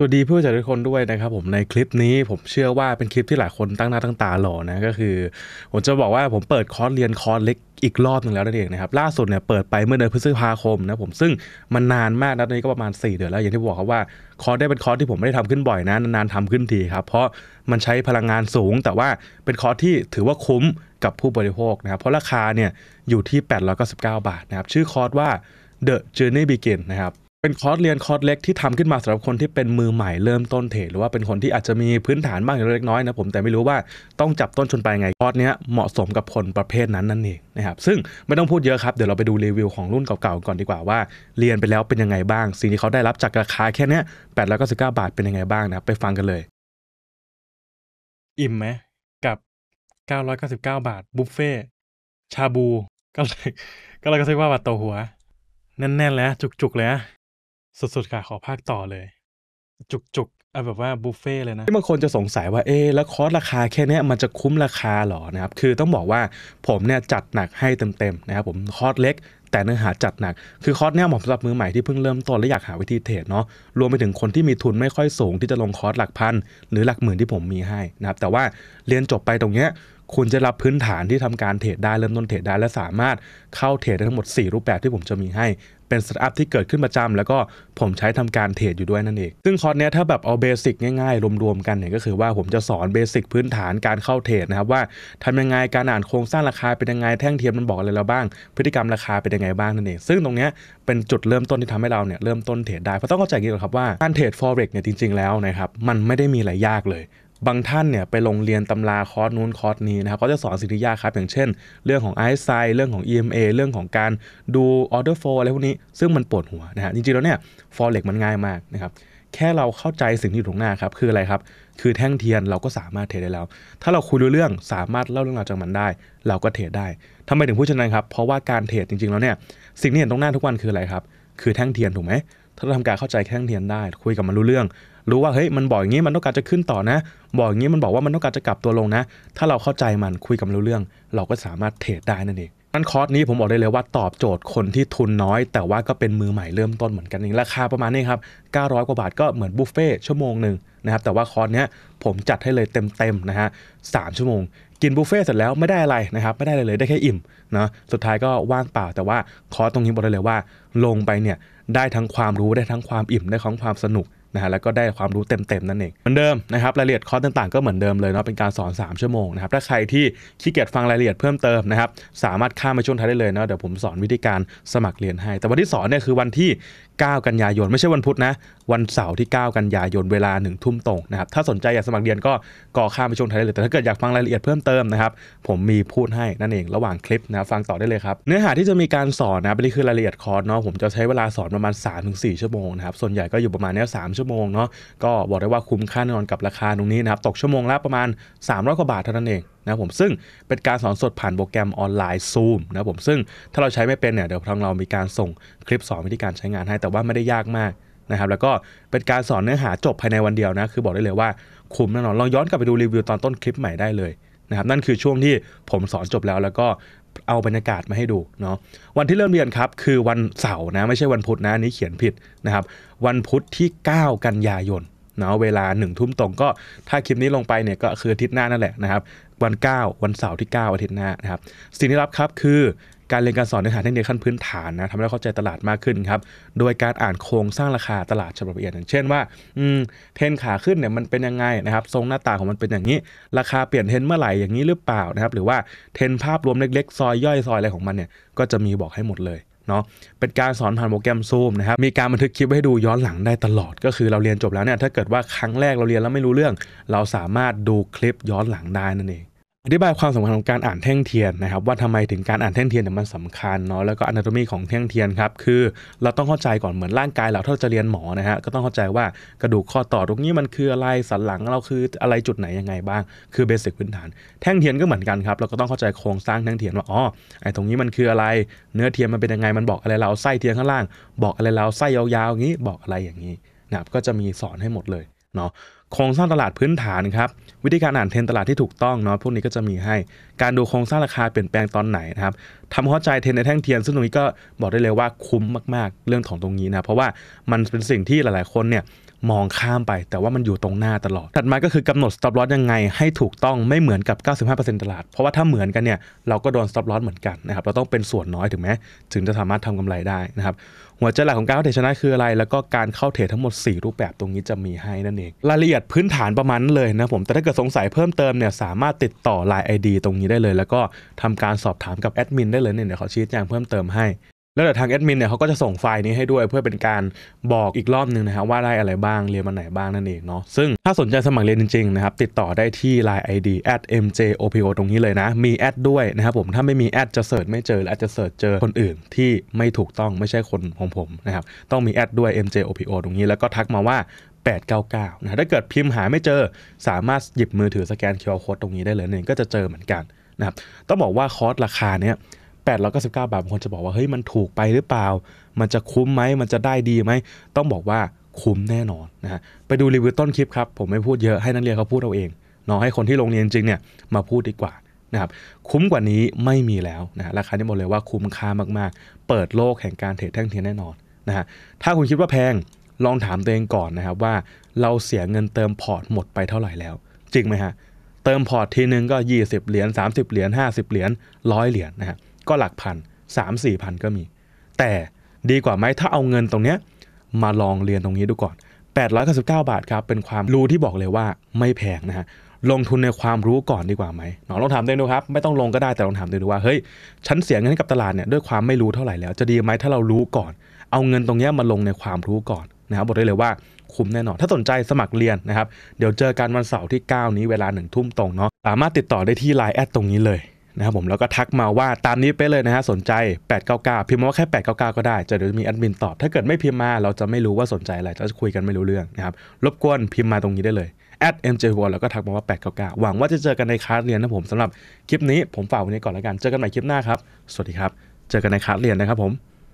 สวัสดีเผู้จัดทุกคนด้วยนะครับผมในคลิปนี้ผมเชื่อว่าเป็นคลิปที่หลายคนตั้งหน้าตั้งตาหล่อนะก็คือผมจะบอกว่าผมเปิดคอร์สเรียนคอร์สเล็กอีกรอบหนึ่งแล้วนั่นเองนะครับ ล่าสุดเนี่ยเปิดไปเมื่อเดือนพฤษภาคมนะผมซึ่งมันนานมากนะตอนนี้ก็ประมาณ 4เดือนแล้ว อย่างที่บอกครับว่าคอร์สได้เป็นคอร์สที่ผมไม่ได้ทำขึ้นบ่อยนะนานๆทำขึ้นทีครับเพราะมันใช้พลังงานสูง แต่ว่าเป็นคอร์สที่ถือว่าคุ้มกับผู้บริโภคนะครับเพราะราคาเนี่ยอยู่ที่899บาทนะครับชื่อคอร์สว่า The Journey Begin นะครับเป็นคอร์สเรียนคอร์สเล็กที่ทำขึ้นมาสำหรับคนที่เป็นมือใหม่เริ่มต้นเทรดหรือว่าเป็นคนที่อาจจะมีพื้นฐานบ้างเล็กน้อยนะผมแต่ไม่รู้ว่าต้องจับต้นชนปลายไงคอร์สเนี้ยเหมาะสมกับคนประเภทนั้นนั่นเองนะครับซึ่งไม่ต้องพูดเยอะครับเดี๋ยวเราไปดูรีวิวของรุ่นเก่าๆ ก่อนดีกว่าว่า เรียนไปแล้วเป็นยังไงบ้างสิ่งที่เขาได้รับจากราคาแค่เนี้ยแปดร้อยเก้าสิบเก้าบาทเป็นยังไงบ้างนะไปฟังกันเลย อิ่มไหมกับเก้าร้อยเก้าสิบเก้าบาทบุฟเฟ่ชาบูก็เลยก็เลยก็เรียกว่าบาทต่อหัวแน่นๆแล้วจุกๆเลยอะสุดๆค่ะขอภาคต่อเลย จุกๆเอาแบบว่าบุฟเฟ่เลยนะที่บางคนจะสงสัยว่าเอ๊แล้วคอร์สราคาแค่เนี้ยมันจะคุ้มราคาหรอนะครับคือต้องบอกว่าผมเนี่ยจัดหนักให้เต็มๆ นะครับ ผมคอร์สเล็ก แต่เนื้อหาจัดหนักคือคอร์สเนี่ยเหมาะสำหรับมือใหม่ที่เพิ่งเริ่มต้นและอยากหาวิธีเทรดเนาะรวมไปถึงคนที่มีทุนไม่ค่อยสูงที่จะลงคอร์สหลักพันหรือหลักหมื่นที่ผมมีให้นะครับแต่ว่าเรียนจบไปตรงเนี้ยคุณจะรับพื้นฐานที่ทำการเทรดได้เริ่มต้นเทรดได้ และสามารถเข้าเทรดได้ทั้งหมด4รูปแบบที่ผมจะมีให้เป็นสตาร์ทอัพที่เกิดขึ้นประจำ แล้วก็ผมใช้ทำการเทรดอยู่ด้วยนั่นเอง ซึ่งคอร์สเนี้ยถ้าแบบเอาเบสิกง่ายๆ รวมๆ กันเนี่ยก็คือว่าผมจะสอนเบสิกพื้นฐานการเข้าเทรดนะครับว่าทำยังไงการอ่านโครงสร้างราคาเป็นยังไง แท่งเทียมมันบอกอะไรเราบ้าง พฤติกรรมราคาเป็นยังไงบ้างนั่นเองซึ่งตรงเนี้ยเป็นจุดเริ่มต้นที่ทำให้เราเนี่ยเริ่มต้นเทรดได้เพราะต้องเข้าใจกันครับว่าการเทรด forex เนี่ยจริง ๆแล้วนะครับมันไม่ได้มีอะไรยากเลยบางท่านเนี่ยไปลงเรียนตำราคอร์สนู้นคอร์สนี้นะครับก็จะสอนสิทธิยาครับอย่างเช่น เรื่องของ i อซ์ไซเรื่องของ EMA เรื่องของการดูออเดอร์โฟอะไรพวกนี้ ซึ่งมันปวดหัวนะฮะจริง ๆ แล้วเนี่ยฟอเร็กมันง่ายมากนะครับแค่เราเข้าใจสิ่งที่อยู่ตรงหน้าครับคืออะไรครับ คือแท่งเทียนเราก็สามารถเทรดได้แล้ว ถ้าเราคุยรู้เรื่องสามารถเล่าเรื่องราวจากมันได้ เราก็เทรดได้ทำไมถึงพูดเช่นนั้นครับเพราะว่าการเทรดจริงๆ แล้วเนี่ยสิ่งที่เห็นตรงหน้าทุกวันคืออะไรครับคือแท่งเทียนถูกไหมถ้าเราทำการเข้าใจแข่งเทียนได้ คุยกับมันรู้เรื่อง รู้ว่าเฮ้ยมันบอกอย่างนี้มันต้องการจะขึ้นต่อนะ บอกอย่างนี้มันบอกว่ามันต้องการจะกลับตัวลงนะ ถ้าเราเข้าใจมันคุยกับมันรู้เรื่อง เราก็สามารถเทรดได้นั่นเองนั้นคอร์สนี้ผมบอกได้เลยว่าตอบโจทย์คนที่ทุนน้อย แต่ว่าก็เป็นมือใหม่เริ่มต้นเหมือนกันเองราคาประมาณนี้ครับ 900 กว่าบาทก็เหมือนบุฟเฟ่ชั่วโมงหนึ่งนะครับแต่ว่าคอร์สเนี้ยผมจัดให้เลยเต็มๆนะฮะสชั่วโมงกินบุฟเฟ่เสร็จแล้วไม่ได้อะไรนะครับไม่ได้อะไรเลยได้แค่อิ่มเนาะสุดท้ายก็ว่างเปล่าแต่ว่า คอสตรงนี้บอกได้เลยว่า ลงไปเนี่ยได้ทั้งความรู้ได้ทั้งความอิ่มได้ทั้งความสนุกนะฮะแล้วก็ได้ความรู้เต็มๆนั่นเอง เหมือนเดิมนะครับรายละเอียดคอร์สต่างๆ ก็เหมือนเดิมเลยเนาะเป็นการสอน 3 ชั่วโมงนะครับถ้าใครที่ขี้เกียจฟังรายละเอียดเพิ่มเติมนะครับสามารถข้ามมาช่วงท้ายได้เลยเนาะเดี๋ยวผมสอนวิธีการสมัครเรียนให้ แต่วันที่สอนเนี่ยคือวันที่ 9 กันยายนไม่ใช่วันพุธนะวันเสาร์ที่ 9 กันยายนเวลา 1 ทุ่มตรงนะครับถ้าสนใจอยากสมัครเรียนก็ก่อข้ามไปช่วงท้ายได้เลยแต่ถ้าเกิดอยากฟังรายละเอียดเพิ่มเติมนะครับผมมีพูดให้นั่นเองระหว่างคลิปนะฟังต่อได้เลยครับเนื้อหาที่จะมีการสอนนะนี่คือรายละเอียดคอร์สเนาะผมจะใช้เวลาสอนประมาณ 3-4ชั่วโมงนะครับส่วนใหญ่ก็อยู่ประมาณนี้3ชั่วโมงเนาะก็บอกได้ว่าคุ้มค่าแน่นอนกับราคาตรงนี้นะครับตกชั่วโมงละประมาณ 300กว่าบาทเท่านั้นเองนะผมซึ่งเป็นการสอนสดผ่านโปรแกรมออนไลน์ z o มนะผมซึ่งถ้าเราใช้ไม่เป็นเนี่ยเดี๋ยวทางเรามีการส่งคลิปสอนวิธีการใช้งานให้ แต่ว่าไม่ได้ยากมากนะครับแล้วก็เป็นการสอนเนื้อหาจบภายในวันเดียวนะคือบอกได้เลยว่าคุ้มแน่นอนลองย้อนกลับไปดูรีวิวตอนต้นคลิปใหม่ได้เลยนะครับนั่นคือช่วงที่ผมสอนจบแล้วแล้วก็เอาบรรยากาศมาให้ดูเนาะวันที่เริ่มเรียนครับ คือวันเสาร์นะ ไม่ใช่วันพุธนะนี้เขียนผิดนะครับ วันพุธที่ 9 กันยายนเนาะเวลา1นึ่ทุ่มตรงก็ถ้าคลิปนี้ลงไปเนี่ยก็คืออาทิตย์หน้านั่นแหละนะครับ วัน9วันเสาร์ที่ 9 อาทิตย์หน้านะครับ สิ่งที่รับครับคือการเรียนการสอนในฐานเดคนขั้นพื้นฐานนะทำให้เราเข้าใจตลาดมากขึ้นครับโดยการอ่านโครงสร้างราคาตลาดฉบับละเอียดอย่างเช่นว่าเทรนขาขึ้นเนี่ยมันเป็นยังไงนะครับ ทรงหน้าตาของมันเป็นอย่างนี้ ราคาเปลี่ยนเทรนเมื่อไหร่อย่างนี้หรือเปล่านะครับหรือว่าเทรนภาพรวมเล็กๆซอยย่อยซอยอะไรของมันเนี่ยก็จะมีบอกให้หมดเลยเนาะเป็นการสอนผ่านโปรแกรมซูมนะครับมีการบันทึกคลิปให้ดูย้อนหลังได้ตลอดก็คือเราเรียนจบแล้วเนี่ยถ้าเกิดว่าครั้งแรกเราเรียนแล้วไม่รู้เรื่อง เราสามารถดูคลิปย้อนหลังได้นั่นเองอธิบายความสำคัญของการอ่านแท่งเทียนนะครับ ว่าทำไมถึงการอ่านแท่งเทียนเนี่ยมันสำคัญเนาะแล้วก็อนาโตมีของแท่งเทียนครับคือเราต้องเข้าใจก่อนเหมือนร่างกายเราถ้าเราจะเรียนหมอนะฮะก็ต้องเข้าใจว่ากระดูกข้อต่อตรงนี้มันคืออะไรสันหลังเราคืออะไรจุดไหนยังไงบ้างคือเบสิกพื้นฐาน แท่งเทียนก็เหมือนกันครับ เราก็ต้องเข้าใจโครงสร้างแท่งเทียนว่าอ๋อไอ้ตรงนี้มันคืออะไร เนื้อเทียนมันเป็นยังไงมันบอกอะไรเราไส้เทียนข้างล่าง บอกอะไรเราไส้ยาวๆอย่างนี้บอกอะไรอย่างนี้นะครับก็จะมีสอนให้หมดเลยเนาะโครงสร้างตลาดพื้นฐานครับวิธีการอ่านเทรนตลาดที่ถูกต้องเนาะพวกนี้ก็จะมีให้การดูโครงสร้างราคาเปลี่ยนแปลงตอนไหนนะครับทำเข้าใจเทรนในแท่งเทียนซึ่งตรงนี้ก็บอกได้เลยว่าคุ้มมากๆเรื่องของตรงนี้นะเพราะว่ามันเป็นสิ่งที่หลายๆคนเนี่ยมองข้ามไปแต่ว่ามันอยู่ตรงหน้าตลอด ถัดมา ก็คือกำหนด stop loss ยังไงให้ถูกต้องไม่เหมือนกับ 95%ตลาดเพราะว่าถ้าเหมือนกันเนี่ยเราก็โดน stop loss เหมือนกันนะครับเราต้องเป็นส่วนน้อยถึงแม้ถึงจะสามารถทำกำไรได้นะครับหัวใจหลักของการเข้าเทรดชนะคืออะไร แล้วก็การเข้าเทรดทั้งหมด 4 รูปแบบตรงนี้จะมีให้นั่นเองรายละเอียยดพื้นฐานประมาณนั้นเลยนะผมแต่ถ้าเกิดสงสัยเพิ่มเติมเนี่ยสามารถติดต่อ Line ID ตรงนี้ได้เลย แล้วก็ทำการสอบถามกับแอดมินได้เลยเนี่ยเดี๋ยวขาชี้แจงเพิ่มเติมให้ แล้วแต่ทางแอดมินเนี่ยเขาก็จะส่งไฟล์นี้ให้ด้วย เพื่อเป็นการบอกอีกรอบหนึ่งนะครับว่าได้อะไรบ้างเรียนมาไหนบ้างนั่นเองเนาะซึ่งถ้าสนใจสมัครเรียนจริงๆนะครับติดต่อได้ที่ Line ID at mjopo ตรงนี้เลยนะ มีแอดด้วยนะครับผมถ้าไม่มีแอดจะเสิร์ชไม่เจอและจะเสิร์ชเจอคนอื่นที่ไม่ถูกต้องไม่ใช่คนของผมนะครับต้องมีแอดด้วย mjopo ตรงนี้แล้วก็ทักมาว่า899นะ ถ้าเกิดพิมพ์หาไม่เจอ สามารถหยิบมือถือสแกน QR Code ตรงนี้ได้เลยเนี่ยก็จะเจอเหมือนกันนะครับ ต้องบอกว่าคอร์สราคาเนี้ย899 บาทบางคนจะบอกว่าเฮ้ยมันถูกไปหรือเปล่า มันจะคุ้มไหม มันจะได้ดีไหม ต้องบอกว่าคุ้มแน่นอนนะฮะไปดูรีวิวต้นคลิปครับผมไม่พูดเยอะให้นักเรียนเขาพูดเอาเองเนาะให้คนที่ลงเรียนจริงเนี่ยมาพูดดีกว่านะครับ คุ้มกว่านี้ไม่มีแล้วนะราคานี้บอกเลยว่าคุ้มค่ามากๆ เปิดโลกแห่งการเทรดแท่งเทียนแน่นอนนะฮะถ้าคุณคิดว่าแพงลองถามตัวเองก่อนนะครับว่าเราเสียเงินเติมพอร์ตหมดไปเท่าไหร่แล้ว จริงไหมฮะเติมพอร์ตทีนึงก็ 20 เหรียญ30 เหรียญ50เหรียญร้อยเหรียญนะฮะก็หลักพันสามสี่พันก็มี แต่ดีกว่าไหมถ้าเอาเงินตรงเนี้ยมาลองเรียนตรงนี้ดูก่อน 899 บาทครับเป็นความรู้ที่บอกเลยว่าไม่แพงนะฮะลงทุนในความรู้ก่อนดีกว่าไหมหนอลองถามตัวเองดูครับไม่ต้องลงก็ได้แต่ลองถามตัวเองดูว่าเฮ้ยฉันเสียเงินให้กับตลาดเนี่ยด้วยความไม่รู้เท่าไหร่แล้ว จะดีไหมถ้าเรารู้ก่อน เอาเงินตรงนี้มาลงในความรู้ก่อนนะครับบอกได้เลยว่าคุ้มแน่นอน ถ้าสนใจสมัครเรียนนะครับ เดี๋ยวเจอกันวันเสาร์ที่ 9 นี้เวลา1ทุ่มตรงเนาะสามารถติดต่อได้ที่ Line แอดตรงนี้เลยนะครับผมแล้วก็ทักมาว่าตามนี้ไปเลยนะฮะสนใจ 899 พิมพ์มาว่าแค่ 899 ก็ได้จะเดี๋ยวมีแอดมินตอบถ้าเกิดไม่พิมพ์มาเราจะไม่รู้ว่าสนใจอะไรจะคุยกันไม่รู้เรื่องนะครับ รบกวนพิมพ์มาตรงนี้ได้เลยแอด m j w a l แล้วก็ทักมาว่า899หวังว่าจะเจอกันในคลาสเรียนนะผมสำหรับคลิปนี้ ผมฝากวันนี้ก่อนแล้วกันเจอกันใหม่คลิปหน้าครับสวัสดีครับ เจอกันในคลาสเรียนนะครับผม